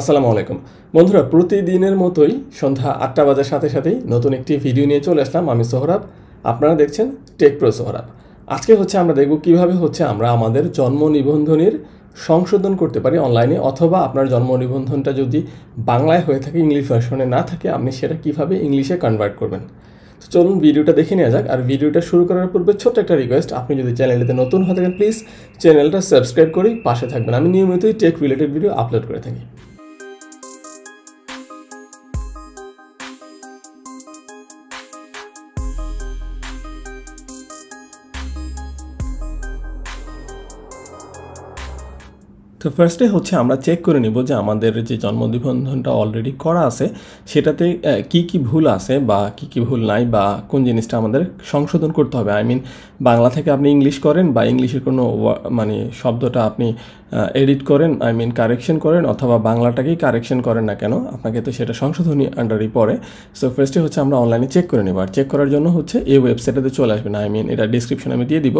আসসালামু আলাইকুম বন্ধুরা প্রতিদিনের মতোই সন্ধ্যা আটটা বাজার সাথে সাথেই নতুন একটি ভিডিও নিয়ে চলে আসলাম আমি সোহরাব আপনারা দেখছেন টেক প্রো সোহরাব আজকে হচ্ছে আমরা দেখব কিভাবে হচ্ছে আমরা আমাদের জন্ম নিবন্ধনের সংশোধন করতে পারি অনলাইনে অথবা আপনার জন্ম নিবন্ধনটা যদি বাংলায় হয়ে থাকে ইংলিশ ভার্সনে না থাকে আপনি সেটা কিভাবে ইংলিশে কনভার্ট করবেন তো চলুন ভিডিওটা দেখে নেওয়া যাক আর ভিডিওটা শুরু করার পূর্বে ছোট্ট একটা রিকোয়েস্ট আপনি যদি চ্যানেলটিতে নতুন হয়ে থাকেন প্লিজ চ্যানেলটা সাবস্ক্রাইব করে পাশে থাকবেন আমি নিয়মিতই টেক রিলেটেড ভিডিও আপলোড করে থাকি তো ফার্স্টে হচ্ছে আমরা চেক করে নিব যে আমাদের যে জন্ম নিবন্ধনটা অলরেডি করা আছে সেটাতে কি কি ভুল আছে বা কি কি ভুল নাই বা কোন জিনিসটা আমাদের সংশোধন করতে হবে আই মিন বাংলা থেকে আপনি ইংলিশ করেন বা ইংলিশের কোনো মানে শব্দটা আপনি এডিট করেন আই মিন কারেকশন করেন অথবা বাংলাটাকেই কারেকশন করেন না কেন আপনাকে তো সেটা সংশোধনী আন্ডারই পড়ে সো ফার্স্টে হচ্ছে আমরা অনলাইনে চেক করে নেব আর চেক করার জন্য হচ্ছে এই ওয়েবসাইটে চলে আসবেন আই মিন এটা ডিসক্রিপশন আমি দিয়ে দিব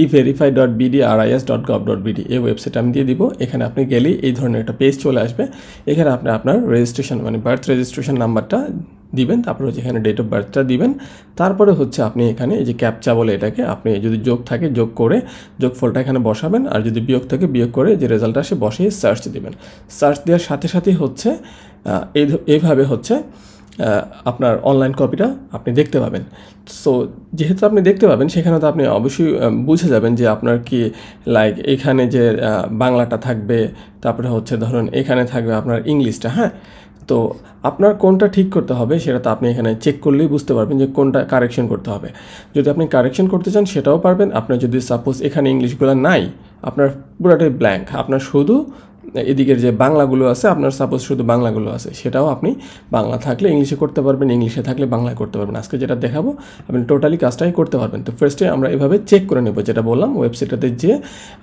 e verify dot BD R I S dot gov dot BD এই ওয়েবসাইট আমি দিয়ে দিব এখানে আপনি গেলেই এই ধরনের একটা পেজ চলে আসবে এখানে আপনি আপনার রেজিস্ট্রেশন মানে বার্থ রেজিস্ট্রেশন নাম্বারটা দিবেন তারপরে হচ্ছে এখানে ডেট অফ বার্থটা দিবেন তারপরে হচ্ছে আপনি এখানে এই যে ক্যাপচা বলে এটাকে আপনি যদি যোগ থাকে যোগ করে ফলটা এখানে বসাবেন আর যদি বিয়োগ থাকে বিয়োগ করে যে রেজাল্ট আসে বসিয়ে সার্চ দিবেন সার্চ দেওয়ার সাথে সাথেই হচ্ছে এইভাবে হচ্ছে আপনার অনলাইন কপিটা আপনি দেখতে পাবেন সো যেহেতু আপনি দেখতে পাবেন সেখানে তো আপনি অবশ্যই বুঝে যাবেন যে আপনার কি লাইক এখানে যে বাংলাটা থাকবে তারপরে হচ্ছে ধরুন এখানে থাকবে আপনার ইংলিশটা হ্যাঁ তো আপনার কোনটা ঠিক করতে হবে সেটা তো আপনি এখানে চেক করলেই বুঝতে পারবেন যে কোনটা কারেকশন করতে হবে যদি আপনি কারেকশন করতে চান সেটাও পারবেন আপনার যদি সাপোজ এখানে ইংলিশগুলো নাই আপনার পুরাটাই ব্ল্যাঙ্ক আপনার শুধু এদিকের যে বাংলাগুলো আছে আপনার সাপোজ শুধু বাংলাগুলো আছে সেটাও আপনি বাংলা থাকলে ইংলিশে করতে পারবেন ইংলিশে থাকলে বাংলায় করতে পারবেন আজকে যেটা দেখাবো আপনি টোটালি কাজটাই করতে পারবেন তো ফার্স্টে আমরা এভাবে চেক করে নেব যেটা বললাম ওয়েবসাইটটাতে যে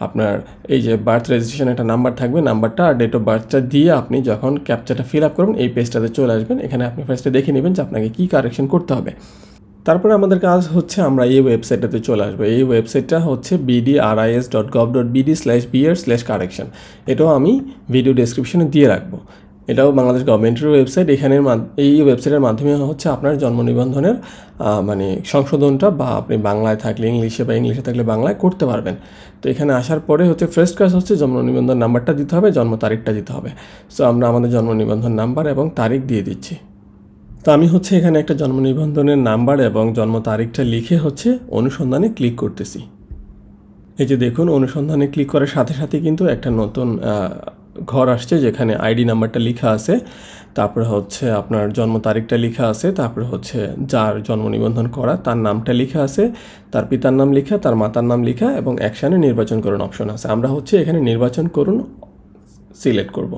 আপনার এই যে বার্থ রেজিস্ট্রেশন একটা নাম্বার থাকবে নাম্বারটা আর ডেট অফ বার্থটা দিয়ে আপনি যখন ক্যাপচারটা ফিল আপ করবেন এই পেজটাতে চলে আসবেন এখানে আপনি ফার্স্টে দেখে নেবেন যে আপনাকে কী কারেকশন করতে হবে তারপরে আমাদের কাজ হচ্ছে আমরা এই ওয়েবসাইটটাতে চলে আসবো এই ওয়েবসাইটটা হচ্ছে BDRIS dot gov dot BD slash B R slash correction এটাও আমি ভিডিও ডিসক্রিপশনে দিয়ে রাখবো এটাও বাংলাদেশ গভর্নমেন্টের ওয়েবসাইট এখানের এই ওয়েবসাইটের মাধ্যমে হচ্ছে আপনার জন্ম নিবন্ধনের মানে সংশোধনটা বা আপনি বাংলায় থাকলে ইংলিশে বা ইংলিশে থাকলে বাংলায় করতে পারবেন তো এখানে আসার পরে হচ্ছে ফার্স্ট কাজ হচ্ছে জন্ম নিবন্ধন নাম্বারটা দিতে হবে জন্ম তারিখটা দিতে হবে সো আমরা আমাদের জন্ম নিবন্ধন নাম্বার এবং তারিখ দিয়ে দিচ্ছি তো আমি হচ্ছে এখানে একটা জন্ম নিবন্ধনের নাম্বার এবং জন্ম তারিখটা লিখে হচ্ছে অনুসন্ধানে ক্লিক করতেছি এই যে দেখুন অনুসন্ধানে ক্লিক করার সাথে সাথে কিন্তু একটা নতুন ঘর আসছে যেখানে আইডি নাম্বারটা লেখা আছে তারপরে হচ্ছে আপনার জন্ম তারিখটা লেখা আছে তারপরে হচ্ছে যার জন্ম নিবন্ধন করা তার নামটা লেখা আছে তার পিতার নাম লেখা তার মাতার নাম লেখা এবং অ্যাকশানে নির্বাচন করুন অপশন আছে আমরা হচ্ছে এখানে নির্বাচন করুন সিলেক্ট করব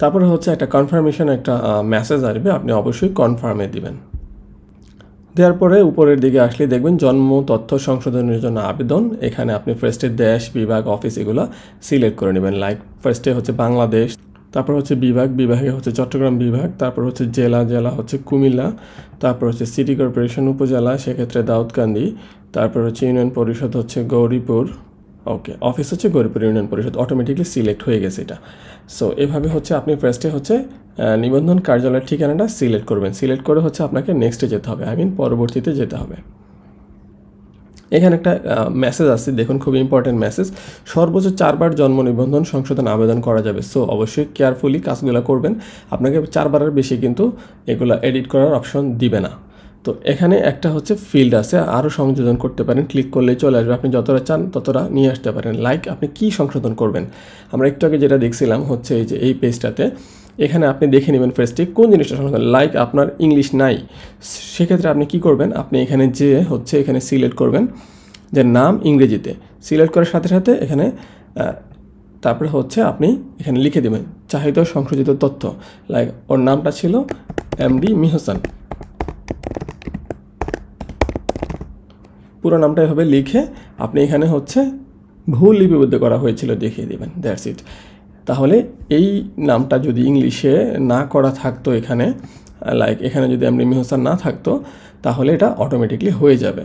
তারপরে হচ্ছে একটা কনফার্মেশন একটা মেসেজ আসবে আপনি অবশ্যই কনফার্মে দিবেন দেওয়ার পরে উপরের দিকে আসলে দেখবেন জন্ম তথ্য সংশোধনের জন্য আবেদন এখানে আপনি ফার্স্টে দেশ বিভাগ অফিস এগুলো সিলেক্ট করে নেবেন লাইক ফার্স্টে হচ্ছে বাংলাদেশ তারপর হচ্ছে বিভাগ বিভাগে হচ্ছে চট্টগ্রাম বিভাগ তারপর হচ্ছে জেলা জেলা হচ্ছে কুমিল্লা তারপর হচ্ছে সিটি কর্পোরেশন উপজেলা সেক্ষেত্রে দাউদকান্দি তারপর হচ্ছে ইউনিয়ন পরিষদ হচ্ছে গৌরীপুর ওকে অফিস হচ্ছে Gouripur union Parishad automatically select হয়ে গেছে এটা সো এভাবে হচ্ছে আপনি ফার্স্টে হচ্ছে নিবন্ধন কার্যালয়ের ঠিকানাটা সিলেক্ট করবেন সিলেক্ট করে হচ্ছে আপনাকে নেক্সটে যেতে হবে আই মিন পরবর্তীতে যেতে হবে এখানে একটা মেসেজ আসছে দেখুন খুব ইম্পর্টেন্ট মেসেজ সর্বোচ্চ চারবার জন্ম নিবন্ধন সংশোধন আবেদন করা যাবে সো অবশ্যই কেয়ারফুলি কাজগুলো করবেন আপনাকে চারবারের বেশি কিন্তু এগুলো এডিট করার অপশন দিবে না তো এখানে একটা হচ্ছে ফিল্ড আছে আরও সংযোজন করতে পারেন ক্লিক করলে চলে আসবে আপনি যতটা চান ততটা নিয়ে আসতে পারেন লাইক আপনি কি সংশোধন করবেন আমরা একটু আগে যেটা দেখছিলাম হচ্ছে এই যে এই পেজটাতে এখানে আপনি দেখে নেবেন ফ্রেজটি কোন জিনিসটা সংশোধন লাইক আপনার ইংলিশ নাই সেক্ষেত্রে আপনি কি করবেন আপনি এখানে যে হচ্ছে এখানে সিলেক্ট করবেন যে নাম ইংরেজিতে সিলেক্ট করার সাথে সাথে এখানে তারপরে হচ্ছে আপনি এখানে লিখে দেবেন চাহিদা সংশোধিত তথ্য লাইক ওর নামটা ছিল এমডি মিহসান পুরো নামটা এভাবে লিখে আপনি এখানে হচ্ছে ভুল লিপিবদ্ধ করা হয়েছিল দেখিয়ে দেবেন দ্যাটস ইট তাহলে এই নামটা যদি ইংলিশে না করা থাকতো এখানে লাইক এখানে যদি আমি মিহসান না থাকতো তাহলে এটা অটোমেটিকলি হয়ে যাবে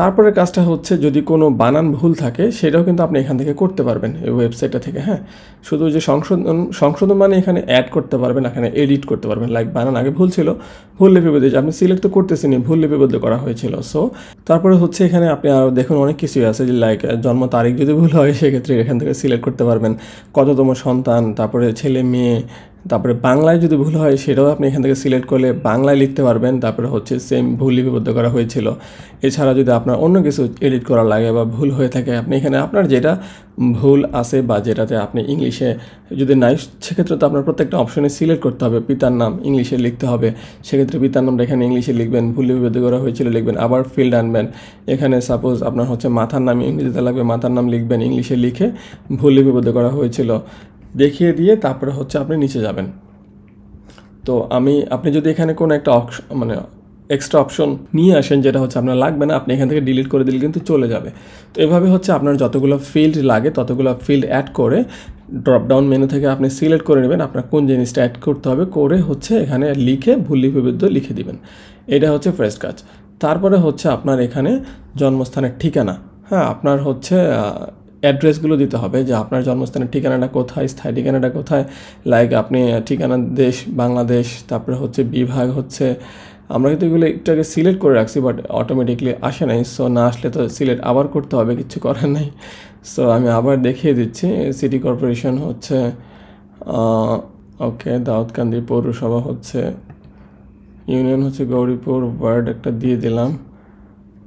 তারপরে কাজটা হচ্ছে যদি কোনো বানান ভুল থাকে সেটাও কিন্তু আপনি এখান থেকে করতে পারবেন এই ওয়েবসাইটটা থেকে হ্যাঁ শুধু যে সংশোধন সংশোধন মানে এখানে অ্যাড করতে পারবেন এখানে এডিট করতে পারবেন লাইক বানান আগে ভুল ছিল ভুল লিপিবদ্ধ আপনি সিলেক্ট তো করতেছেন ভুল লিপিবদ্ধ করা হয়েছিল সো তারপরে হচ্ছে এখানে আপনি আরও দেখুন অনেক কিছুই আছে যে লাইক জন্ম তারিখ যদি ভুল হয় সেক্ষেত্রে এখান থেকে সিলেক্ট করতে পারবেন কততম সন্তান তারপরে ছেলে মেয়ে তারপরে বাংলায় যদি ভুল হয় সেটাও আপনি এখান থেকে সিলেক্ট করলে বাংলায় লিখতে পারবেন তারপরে হচ্ছে সেম ভুল লিপিবদ্ধ করা হয়েছিল এছাড়া যদি আপনার অন্য কিছু এডিট করা লাগে বা ভুল হয়ে থাকে আপনি এখানে আপনার যেটা ভুল আছে বা যেটাতে আপনি ইংলিশে যদি নাই সেক্ষেত্রে তো আপনার প্রত্যেকটা অপশনে সিলেক্ট করতে হবে পিতার নাম ইংলিশে লিখতে হবে সেক্ষেত্রে পিতার নামটা এখানে ইংলিশে লিখবেন ভুল লিপিবদ্ধ করা হয়েছিল লিখবেন আবার ফিল্ড আনবেন এখানে সাপোজ আপনার হচ্ছে মাথার নাম ইংরেজিতে লাগবে মাথার নাম লিখবেন ইংলিশে লিখে ভুল লিপিবদ্ধ করা হয়েছিল দেখিয়ে দিয়ে তারপরে হচ্ছে আপনি নিচে যাবেন তো আমি আপনি যদি এখানে কোনো একটা মানে এক্সট্রা অপশন নিয়ে আসেন যেটা হচ্ছে আপনার লাগবে না আপনি এখান থেকে ডিলিট করে দিলে কিন্তু চলে যাবে তো এভাবে হচ্ছে আপনার যতগুলো ফিল্ড লাগে ততগুলো ফিল্ড অ্যাড করে ড্রপডাউন মেনু থেকে আপনি সিলেক্ট করে নেবেন আপনার কোন জিনিসটা অ্যাড করতে হবে করে হচ্ছে এখানে লিখে ভুল লিপিবদ্ধ লিখে দিবেন এটা হচ্ছে ফ্রেশ কাজ তারপরে হচ্ছে আপনার এখানে জন্মস্থানের ঠিকানা হ্যাঁ আপনার হচ্ছে অ্যাড্রেসগুলো দিতে হবে যে আপনার জন্মস্থানের ঠিকানাটা কোথায় স্থায়ী ঠিকানাটা কোথায় লাইক আপনি ঠিকানা দেশ বাংলাদেশ তারপরে হচ্ছে বিভাগ হচ্ছে আমরা কিন্তু এগুলো একটু আগে সিলেক্ট করে রাখছি বাট অটোমেটিকলি আসে নাই সো না আসলে তো সিলেক্ট আবার করতে হবে কিছু করার নাই সো আমি আবার দেখিয়ে দিচ্ছি সিটি কর্পোরেশন হচ্ছে ওকে দাউদকান্দি পৌরসভা হচ্ছে ইউনিয়ন হচ্ছে গৌরীপুর ওয়ার্ড একটা দিয়ে দিলাম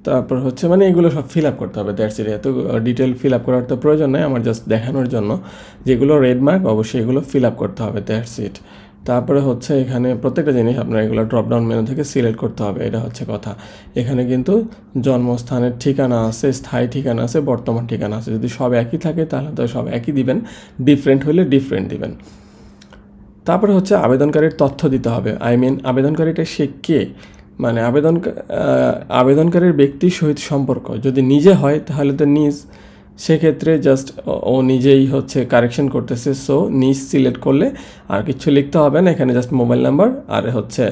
তারপর হচ্ছে মানে এগুলো সব ফিল আপ করতে হবে দ্যাটস ইট এত ডিটেল ফিল আপ করার তো প্রয়োজন নেই আমার জাস্ট দেখানোর জন্য যেগুলো রেড মার্ক অবশ্যই এগুলো ফিল আপ করতে হবে দ্যাটস ইট তারপরে হচ্ছে এখানে প্রত্যেকটা জিনিস আপনার এগুলো ড্রপডাউন মেনু থেকে সিলেক্ট করতে হবে এটা হচ্ছে কথা এখানে কিন্তু জন্মস্থানের ঠিকানা আছে স্থায়ী ঠিকানা আছে বর্তমান ঠিকানা আছে যদি সব একই থাকে তাহলে তো সব একই দিবেন ডিফারেন্ট হলে ডিফারেন্ট দিবেন তারপরে হচ্ছে আবেদনকারীর তথ্য দিতে হবে আই মিন আবেদনকারীটা সে কে মানে আবেদন আবেদনকারীর ব্যক্তির সহিত সম্পর্ক যদি নিজে হয় তাহলে তো নিজ সেক্ষেত্রে জাস্ট ও নিজেই হচ্ছে কারেকশন করতেছে সো নিজ সিলেক্ট করলে আর কিছু লিখতে হবে না এখানে জাস্ট মোবাইল নাম্বার আর হচ্ছে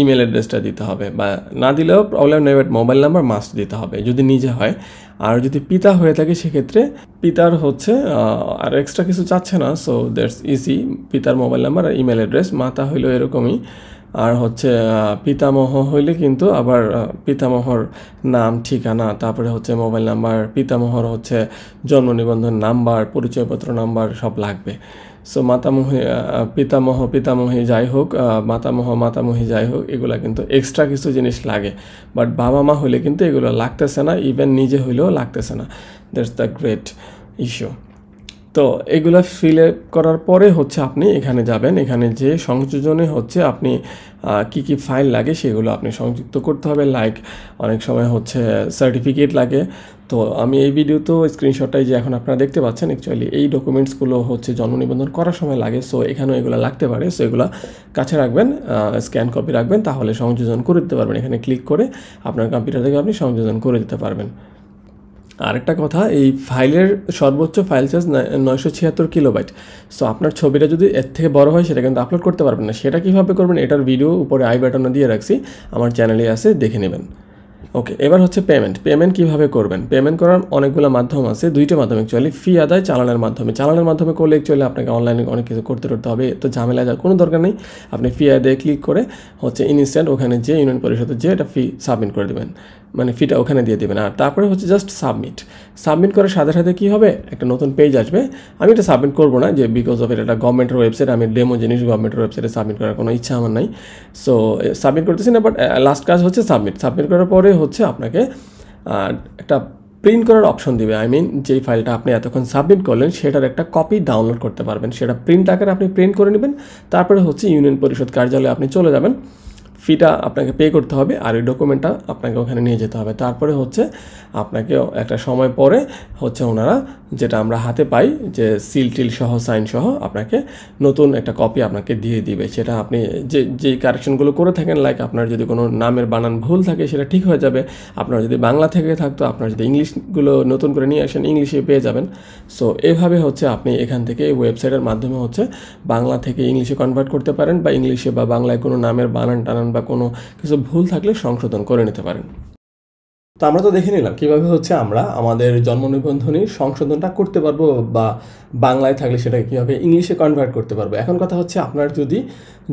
ইমেল অ্যাড্রেসটা দিতে হবে বা না দিলেও প্রবলেম নেই বাট মোবাইল নাম্বার মাস্ট দিতে হবে যদি নিজে হয় আর যদি পিতা হয়ে থাকে সেক্ষেত্রে পিতার হচ্ছে আর এক্সট্রা কিছু চাচ্ছে না সো দ্যাটস ইজি পিতার মোবাইল নাম্বার আর ইমেল অ্যাড্রেস মাতা হইলেও এরকমই আর হচ্ছে পিতামহ হইলে কিন্তু আবার পিতামহর নাম ঠিকানা তারপরে হচ্ছে মোবাইল নাম্বার পিতামহর হচ্ছে জন্ম নিবন্ধন নাম্বার পরিচয়পত্র নাম্বার সব লাগবে সো মাতামহী পিতামহ পিতামহী যাই হোক মাতামহ মাতামহী যাই হোক এগুলো কিন্তু এক্সট্রা কিছু জিনিস লাগে বাট বাবা মা হইলে কিন্তু এগুলো লাগতেছে না ইভেন নিজে হইলেও লাগতেছে না দ্যাটস দ্য গ্রেট ইস্যু তো এগুলো ফিল করার পরে হচ্ছে আপনি এখানে যাবেন এখানে যে সংযোজনে হচ্ছে আপনি কি কি ফাইল লাগে সেগুলো আপনি সংযুক্ত করতে হবে লাইক অনেক সময় হচ্ছে সার্টিফিকেট লাগে তো আমি এই ভিডিও তো স্ক্রিনশটটাই যে এখন আপনারা দেখতে পাচ্ছেন অ্যাকচুয়ালি এই ডকুমেন্টসগুলো হচ্ছে জন্ম নিবন্ধন করার সময় লাগে সো এখানেও এগুলো লাগতে পারে সো এগুলো কাছে রাখবেন স্ক্যান কপি রাখবেন তাহলে সংযোজন করে দিতে পারবেন এখানে ক্লিক করে আপনার কম্পিউটার থেকে আপনি সংযোজন করে দিতে পারবেন আরেকটা কথা এই ফাইলের সর্বোচ্চ ফাইল সাইজ নয়শো ছিয়াত্তর কিলোবাইট সো আপনার ছবিটা যদি এর থেকে বড় হয় সেটা কিন্তু আপলোড করতে পারবেন না সেটা কীভাবে করবেন এটার ভিডিও উপরে আই বাটনে দিয়ে রাখছি আমার চ্যানেলে আছে দেখে নেবেন ওকে এবার হচ্ছে পেমেন্ট পেমেন্ট কিভাবে করবেন পেমেন্ট করার অনেকগুলো মাধ্যম আছে দুইটা মাধ্যম অ্যাকচুয়ালি ফি আদায় চালানের মাধ্যমে চালানের মাধ্যমে করলে অ্যাকচুয়ালি আপনাকে অনলাইনে অনেক কিছু করতে করতে হবে তো ঝামেলা যার কোনো দরকার নেই আপনি ফি আদায় ক্লিক করে হচ্ছে ইনস্ট্যান্ট ওখানে যে ইউনিয়ন পরিষদে যে এটা ফি সাবমিট করে দেবেন মানে ফিটা ওখানে দিয়ে দেবেন আর তারপরে হচ্ছে জাস্ট সাবমিট সাবমিট করার সাথে সাথে কী হবে একটা নতুন পেজ আসবে আমি এটা সাবমিট করবো না যে বিকজ অফ এটা গভর্নমেন্টের ওয়েবসাইট আমি ডেমো জিনিস গভর্নমেন্টের ওয়েবসাইটে সাবমিট করার কোনো ইচ্ছা আমার নাই সো সাবমিট করতেছি না বাট লাস্ট কাজ হচ্ছে সাবমিট সাবমিট করার পরে হচ্ছে আপনাকে একটা প্রিন্ট করার অপশন দিবে আই মিন যেই ফাইলটা আপনি এতক্ষণ সাবমিট করলেন সেটার একটা কপি ডাউনলোড করতে পারবেন সেটা প্রিন্ট আকারে আপনি প্রিন্ট করে নেবেন তারপরে হচ্ছে ইউনিয়ন পরিষদ কার্যালয়ে আপনি চলে যাবেন ফিটা আপনাকে পে করতে হবে আর ওই ডকুমেন্টটা আপনাকে ওখানে নিয়ে যেতে হবে তারপরে হচ্ছে আপনাকে একটা সময় পরে হচ্ছে ওনারা যেটা আমরা হাতে পাই যে সিল টিল সহ সাইন সহ আপনাকে নতুন একটা কপি আপনাকে দিয়ে দিবে সেটা আপনি যে যে কারেকশনগুলো করে থাকেন লাইক আপনার যদি কোনো নামের বানান ভুল থাকে সেটা ঠিক হয়ে যাবে আপনার যদি বাংলা থেকে থাকতো আপনার যদি ইংলিশগুলো নতুন করে নিয়ে আসেন ইংলিশে পেয়ে যাবেন সো এভাবে হচ্ছে আপনি এখান থেকে ওয়েবসাইটের মাধ্যমে হচ্ছে বাংলা থেকে ইংলিশে কনভার্ট করতে পারেন বা ইংলিশে বা বাংলায় কোনো নামের বানান টানান বা কোনো কিছু ভুল থাকলে সংশোধন করে নিতে পারেন তো আমরা তো দেখে নিলাম কীভাবে হচ্ছে আমরা আমাদের জন্ম নিবন্ধনী সংশোধনটা করতে পারবো বা বাংলায় থাকলে সেটাকে কীভাবে ইংলিশে কনভার্ট করতে পারবো এখন কথা হচ্ছে আপনার যদি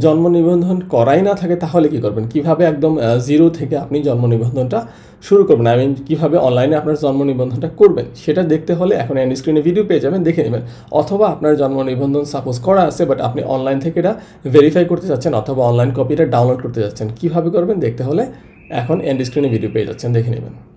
জন্ম নিবন্ধন করাই না থাকে তাহলে কি করবেন কিভাবে একদম জিরো থেকে আপনি জন্ম নিবন্ধনটা শুরু করবেন আই মিন কীভাবে অনলাইনে আপনার জন্ম নিবন্ধনটা করবেন সেটা দেখতে হলে এখন অ্যান্ড স্ক্রিনে ভিডিও পেয়ে যাবেন দেখে নেবেন অথবা আপনার জন্ম নিবন্ধন সাপোজ করা আছে বাট আপনি অনলাইন থেকে এটা ভেরিফাই করতে চাচ্ছেন অথবা অনলাইন কপিটা ডাউনলোড করতে চাচ্ছেন কীভাবে করবেন দেখতে হলে এখন এন্ড স্ক্রিনে ভিডিও পেয়ে যাচ্ছেন দেখে নেবেন